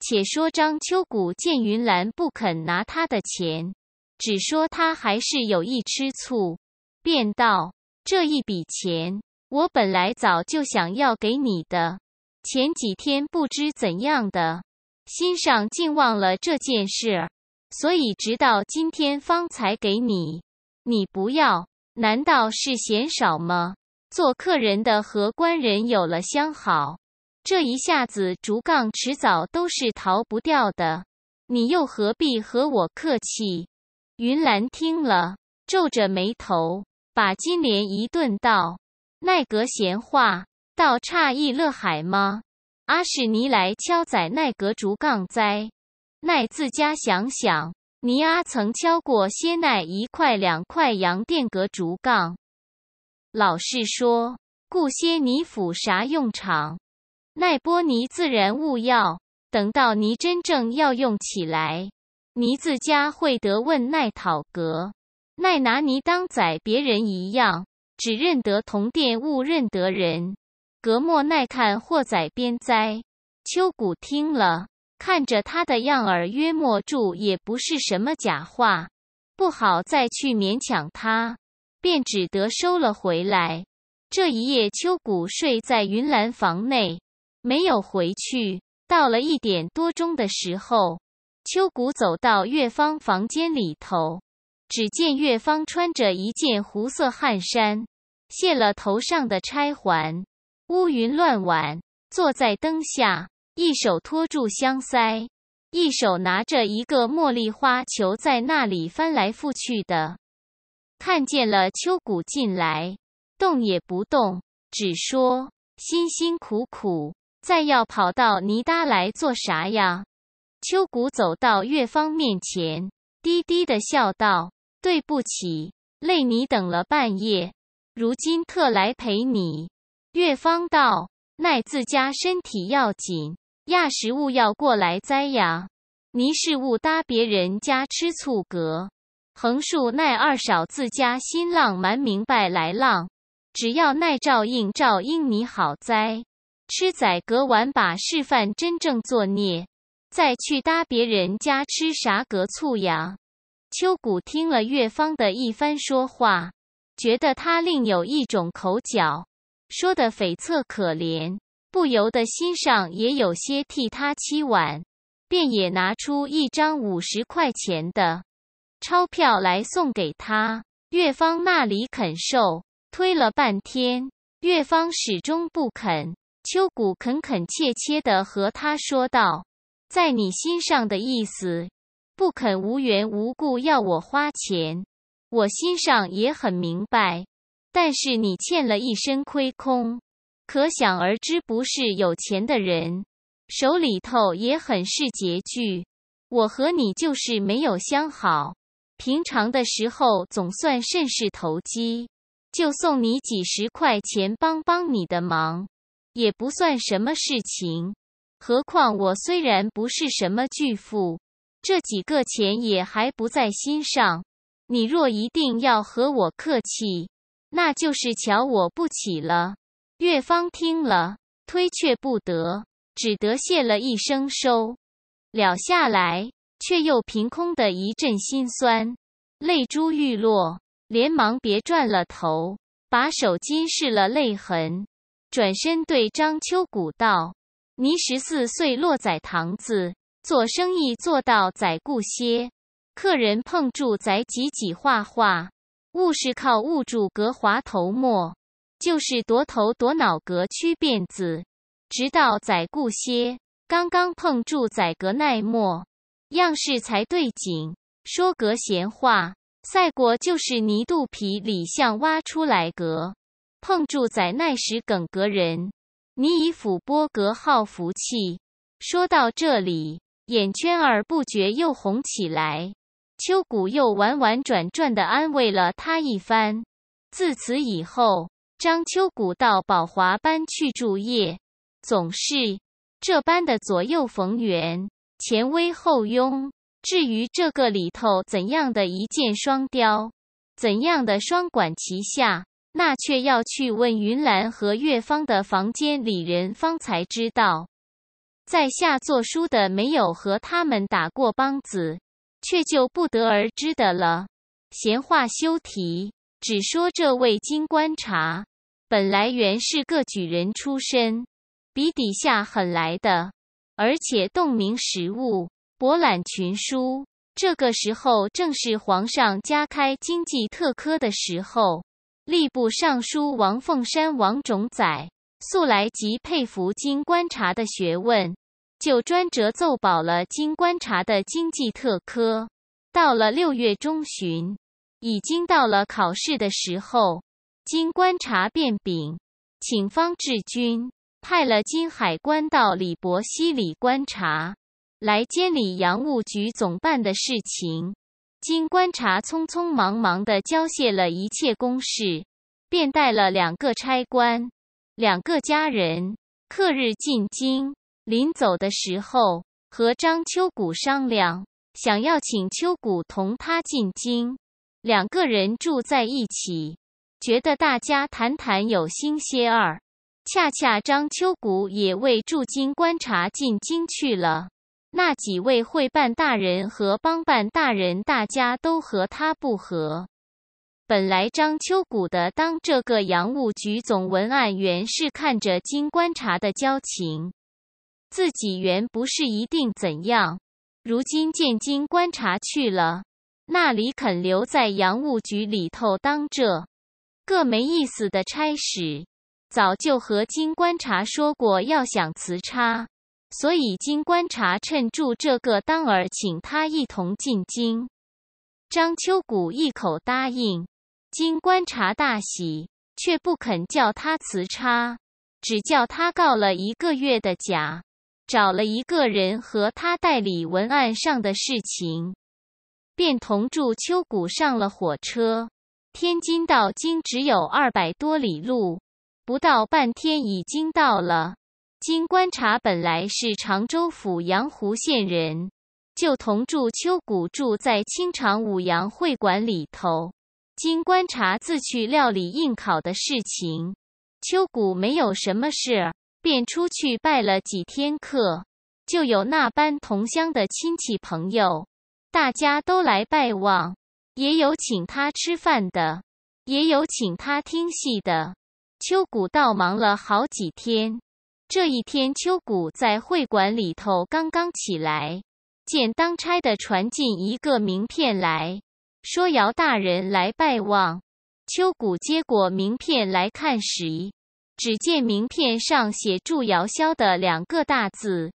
且说张秋谷见云兰不肯拿他的钱，只说他还是有意吃醋，便道：“这一笔钱我本来早就想要给你的，前几天不知怎样的，心上竟忘了这件事所以直到今天方才给你。你不要，难道是嫌少吗？做客人的和官人有了相好。”这一下子，竹杠迟早都是逃不掉的，你又何必和我客气？云兰听了，皱着眉头，把金莲一顿道：“奈格闲话，道诧异乐海吗？阿史尼来敲宰奈格竹杠哉？奈自家想想，尼阿曾敲过些奈一块两块洋店格竹杠，老实说，雇些尼府啥用场？”奈波尼自然勿要等到你真正要用起来，尼自家会得问奈讨格奈拿尼当宰别人一样，只认得铜殿，勿认得人。格莫奈看或宰边哉，秋谷听了，看着他的样儿，约莫住也不是什么假话，不好再去勉强他，便只得收了回来。这一夜，秋谷睡在云岚房内。没有回去。到了一点多钟的时候，秋谷走到月芳房间里头，只见月芳穿着一件红色汗衫，卸了头上的钗环，乌云乱挽，坐在灯下，一手托住香腮，一手拿着一个茉莉花球，在那里翻来覆去的。看见了秋谷进来，动也不动，只说辛辛苦苦。再要跑到泥搭来做啥呀？秋谷走到月芳面前，低低的笑道：“对不起，累你等了半夜，如今特来陪你。”月芳道：“奈自家身体要紧，亚食物要过来栽呀。泥是勿搭别人家吃醋格，横竖奈二少自家新浪蛮明白来浪，只要奈照应照应你好栽。”吃宰割完把示范真正作孽，再去搭别人家吃啥隔醋呀？秋谷听了岳芳的一番说话，觉得他另有一种口角，说的悱恻可怜，不由得心上也有些替他凄婉，便也拿出一张五十块钱的钞票来送给他。岳方那里肯受，推了半天，岳方始终不肯。秋谷恳恳切切地和他说道：“在你心上的意思，不肯无缘无故要我花钱。我心上也很明白。但是你欠了一身亏空，可想而知，不是有钱的人，手里头也很是拮据。我和你就是没有相好，平常的时候总算甚是投机，就送你几十块钱，帮帮你的忙。”也不算什么事情，何况我虽然不是什么巨富，这几个钱也还不在心上。你若一定要和我客气，那就是瞧我不起了。月芳听了，推却不得，只得谢了一声收了下来，却又凭空的一阵心酸，泪珠欲落，连忙别转了头，把手巾拭了泪痕。转身对张秋谷道：“你十四岁落宰堂子做生意，做到宰顾些，客人碰住宰几几画画，误是靠误住格滑头墨，就是夺头夺脑格曲辫子，直到宰顾些刚刚碰住宰格耐墨样式才对景，说格闲话，赛过就是泥肚皮里像挖出来格。”碰住宰奈时梗格人，你以抚波格号福气。说到这里，眼圈儿不觉又红起来。秋谷又婉婉转转的安慰了他一番。自此以后，张秋谷到宝华班去住夜，总是这般的左右逢源，前威后拥。至于这个里头怎样的一箭双雕，怎样的双管齐下。那却要去问云兰和月芳的房间里人，方才知道，在下做书的没有和他们打过帮子，却就不得而知的了。闲话休提，只说这位金观察，本来原是个举人出身，比底下狠来的，而且洞明实务，博览群书。这个时候正是皇上加开经济特科的时候。吏部尚书王凤山、王种宰素来极佩服金观察的学问，就专折奏保了金观察的经济特科。到了六月中旬，已经到了考试的时候，金观察便禀，请方志军派了金海关到李伯西里观察来监理洋务局总办的事情。经观察匆匆忙忙地交卸了一切公事，便带了两个差官、两个家人，客日进京。临走的时候，和张秋谷商量，想要请秋谷同他进京，两个人住在一起，觉得大家谈谈有新鲜儿。恰恰张秋谷也未驻京，观察进京去了。那几位会办大人和帮办大人，大家都和他不和。本来张秋谷的当这个洋务局总文案员，是看着金观察的交情，自己原不是一定怎样。如今见金观察去了，那里肯留在洋务局里头当这个没意思的差使？早就和金观察说过，要想辞差。所以，金观察趁住这个当儿，请他一同进京。张秋谷一口答应。金观察大喜，却不肯叫他辞差，只叫他告了一个月的假，找了一个人和他代理文案上的事情，便同住秋谷上了火车。天津到京只有二百多里路，不到半天已经到了。经观察本来是常州府阳湖县人，就同住秋谷住在清长武阳会馆里头。经观察自去料理应考的事情，秋谷没有什么事便出去拜了几天客。就有那班同乡的亲戚朋友，大家都来拜望，也有请他吃饭的，也有请他听戏的。秋谷倒忙了好几天。这一天，秋谷在会馆里头刚刚起来，见当差的传进一个名片来，说姚大人来拜望。秋谷接过名片来看时，只见名片上写住姚潇的两个大字。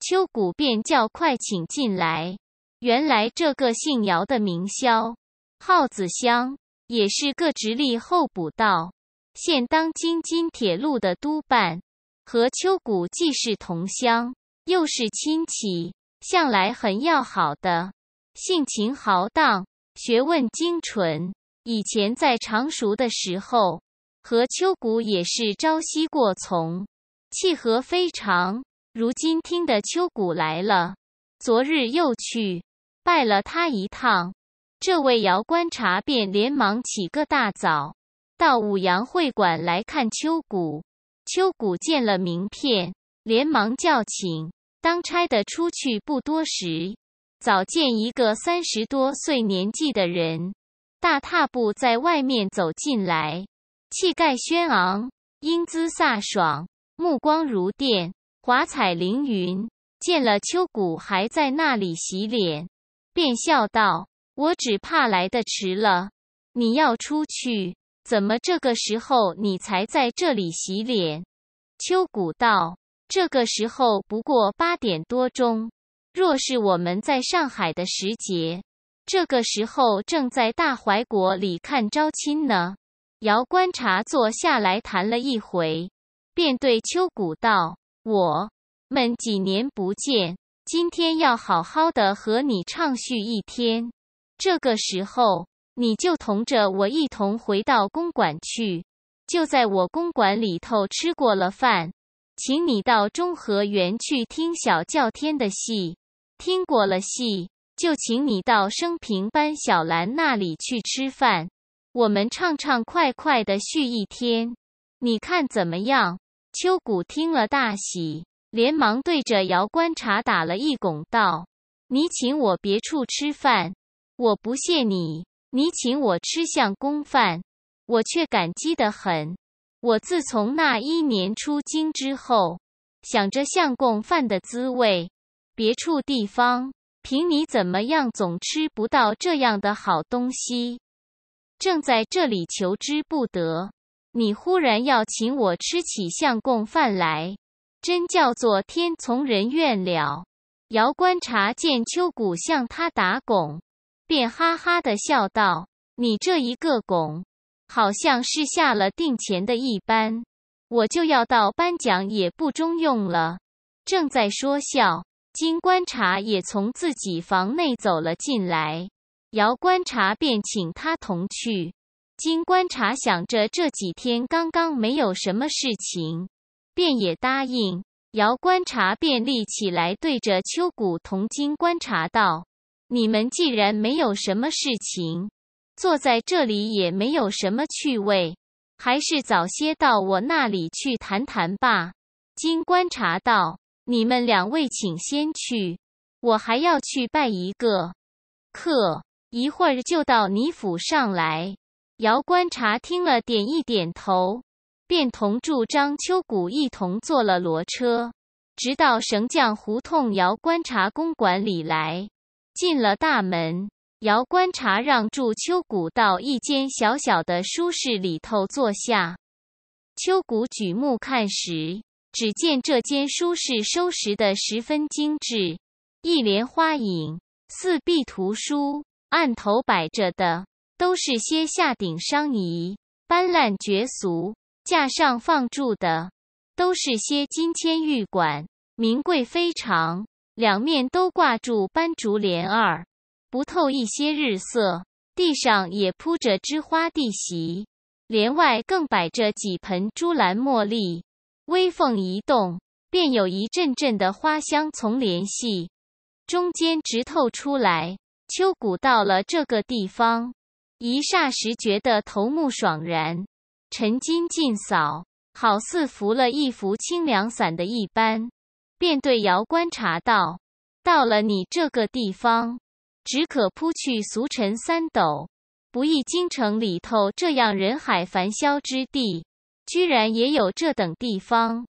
秋谷便叫快请进来。原来这个姓姚的名萧，号子香，也是个直隶候补道，现当京津铁路的督办。和秋谷既是同乡，又是亲戚，向来很要好的，性情豪荡，学问精纯。以前在常熟的时候，和秋谷也是朝夕过从，契合非常。如今听得秋谷来了，昨日又去拜了他一趟，这位姚观察便连忙起个大早，到五羊会馆来看秋谷。秋谷见了名片，连忙叫请当差的出去。不多时，早见一个三十多岁年纪的人，大踏步在外面走进来，气概轩昂，英姿飒爽，目光如电，华彩凌云。见了秋谷还在那里洗脸，便笑道：“我只怕来的迟了，你要出去。”怎么这个时候你才在这里洗脸？秋谷道：“这个时候不过八点多钟。若是我们在上海的时节，这个时候正在大槐国里看招亲呢。”姚观察坐下来谈了一回，便对秋谷道：“我们几年不见，今天要好好的和你畅叙一天。这个时候。”你就同着我一同回到公馆去，就在我公馆里头吃过了饭，请你到中和园去听小叫天的戏，听过了戏，就请你到升平班小兰那里去吃饭，我们畅畅快快的叙一天，你看怎么样？秋谷听了大喜，连忙对着姚观察打了一拱，道：“你请我别处吃饭，我不谢你。”你请我吃相公饭，我却感激得很。我自从那一年出京之后，想着相公饭的滋味，别处地方凭你怎么样，总吃不到这样的好东西。正在这里求之不得，你忽然要请我吃起相公饭来，真叫做天从人愿了。姚观察见秋谷向他打拱。便哈哈的笑道：“你这一个拱，好像是下了定钱的一般，我就要到颁奖也不中用了。”正在说笑，金观察也从自己房内走了进来，姚观察便请他同去。金观察想着这几天刚刚没有什么事情，便也答应。姚观察便立起来，对着秋谷同金观察道。你们既然没有什么事情，坐在这里也没有什么趣味，还是早些到我那里去谈谈吧。金观察道：“你们两位请先去，我还要去拜一个客，一会儿就到你府上来。”姚观察听了，点一点头，便同助章秋谷一同坐了骡车，直到绳匠胡同姚观察公馆里来。进了大门，姚观察让祝秋谷到一间小小的书室里头坐下。秋谷举目看时，只见这间书室收拾的十分精致，一帘花影，四壁图书，案头摆着的都是些下顶商彝，斑斓绝俗；架上放住的都是些金签玉管，名贵非常。两面都挂住斑竹帘儿，不透一些日色。地上也铺着枝花地席，帘外更摆着几盆珠兰、茉莉。微风一动，便有一阵阵的花香从帘隙中间直透出来。秋谷到了这个地方，一霎时觉得头目爽然，沉襟尽扫，好似拂了一幅清凉伞的一般。便对姚观察道：“到了你这个地方，只可铺去俗尘三斗，不意京城里头这样人海繁嚣之地。居然也有这等地方。”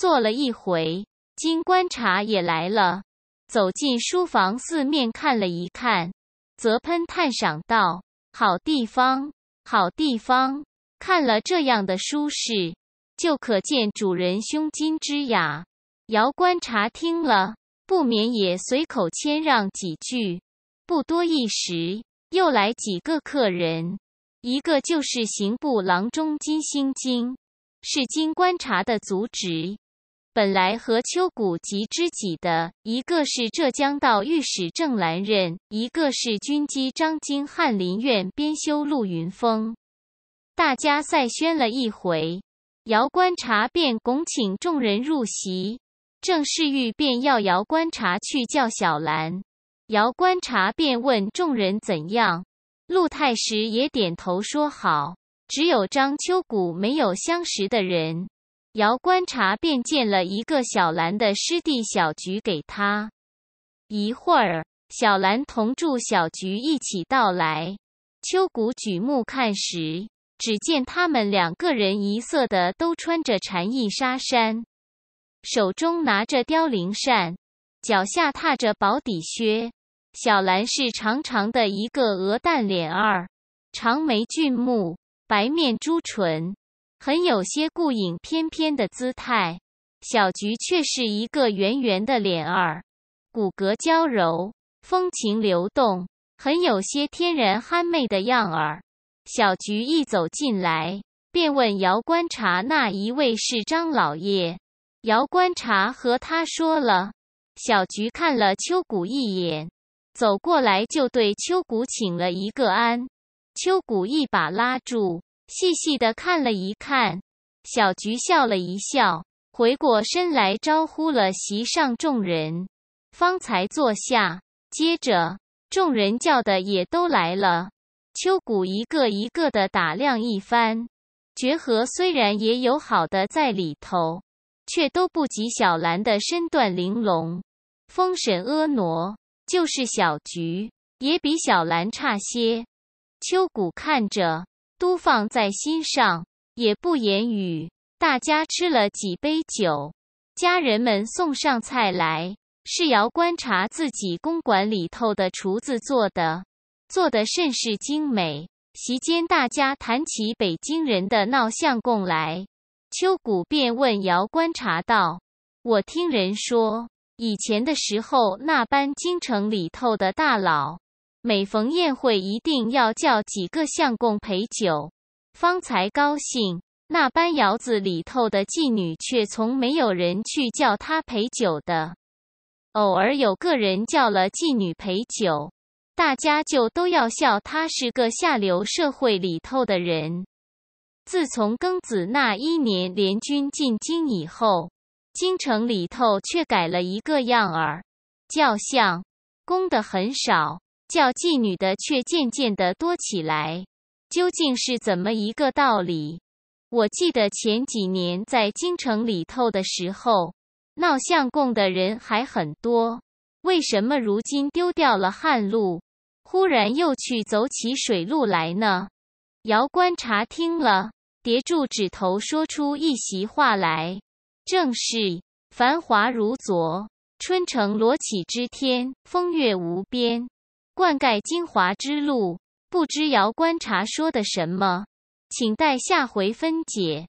坐了一回，金观察也来了，走进书房，四面看了一看，则喷叹赏道：“好地方，好地方！看了这样的舒适，就可见主人胸襟之雅。”姚观察听了，不免也随口谦让几句。不多一时，又来几个客人，一个就是刑部郎中金星经，是金观察的族侄，本来和秋谷吉知己的；一个是浙江道御史郑兰任，一个是军机张京翰林院编修陆云峰。大家赛宣了一回，姚观察便拱请众人入席。郑世玉便要姚观察去叫小兰，姚观察便问众人怎样。陆太师也点头说好，只有张秋谷没有相识的人。姚观察便见了一个小兰的师弟小菊给他。一会儿，小兰同住小菊一起到来。秋谷举目看时，只见他们两个人一色的都穿着禅意纱衫。手中拿着凋零扇，脚下踏着薄底靴，小兰是长长的一个鹅蛋脸儿，长眉俊目，白面朱唇，很有些顾影翩翩的姿态。小菊却是一个圆圆的脸儿，骨骼娇柔，风情流动，很有些天然憨媚的样儿。小菊一走进来，便问姚观察：“那一位是张老爷？”姚观察和他说了，小菊看了秋谷一眼，走过来就对秋谷请了一个安。秋谷一把拉住，细细的看了一看，小菊笑了一笑，回过身来招呼了席上众人，方才坐下。接着，众人叫的也都来了，秋谷一个一个的打量一番，绝荷虽然也有好的在里头。却都不及小兰的身段玲珑，风神婀娜。就是小菊也比小兰差些。秋谷看着，都放在心上，也不言语。大家吃了几杯酒，家人们送上菜来，世尧观察自己公馆里头的厨子做的，做的甚是精美。席间，大家谈起北京人的闹相公来。秋谷便问姚观察道：“我听人说，以前的时候，那般京城里头的大佬，每逢宴会一定要叫几个相公陪酒，方才高兴。那般窑子里头的妓女，却从没有人去叫她陪酒的。偶尔有个人叫了妓女陪酒，大家就都要笑他是个下流社会里头的人。”自从庚子那一年联军进京以后，京城里头却改了一个样儿，叫相公的很少，叫妓女的却渐渐的多起来。究竟是怎么一个道理？我记得前几年在京城里头的时候，闹相公的人还很多，为什么如今丢掉了旱路，忽然又去走起水路来呢？姚观察听了，叠住指头，说出一席话来，正是：繁华如昨，春城罗绮之天，风月无边，灌溉精华之路。不知姚观察说的什么，请待下回分解。